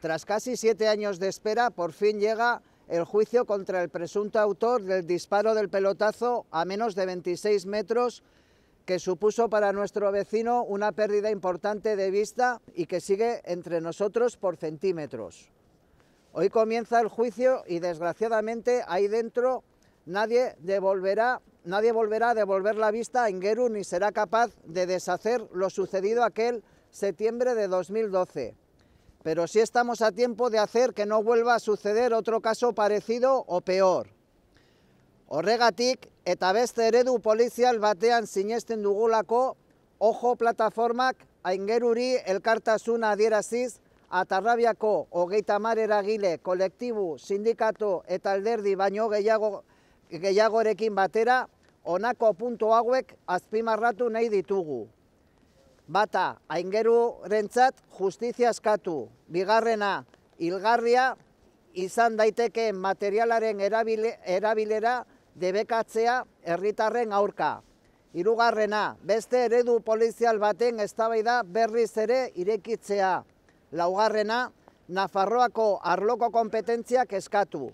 Tras casi siete años de espera, por fin llega el juicio contra el presunto autor del disparo del pelotazo a menos de 26 metros que supuso para nuestro vecino una pérdida importante de vista y que sigue entre nosotros por centímetros. Hoy comienza el juicio y desgraciadamente ahí dentro nadie devolverá, nadie volverá a devolver la vista a Ingeru ni será capaz de deshacer lo sucedido aquel Setiembre de 2012. Pero si estamos a tiempo de hacer que no vuelva a suceder otro caso parecido o peor. Horregatik eta beste eredu polizial batean sinesten dugulako, ojo plataformak aingeruri elkartasuna adieraziz, atarrabiako hogeita mar eragile, kolektibu, sindikato eta alderdi baino gehiago, gehiagorekin batera, honako puntu hauek azpimarratu nahi ditugu bata, aingeru rentzat justizia eskatu, bigarrena, ilgarria izan daiteke materialaren erabilera debekatzea herritarren aurka. Hirugarrena, beste eredu polizial baten eztabaida berriz ere irekitzea. Laugarrena, Nafarroako arloko kompetentziak eskatu.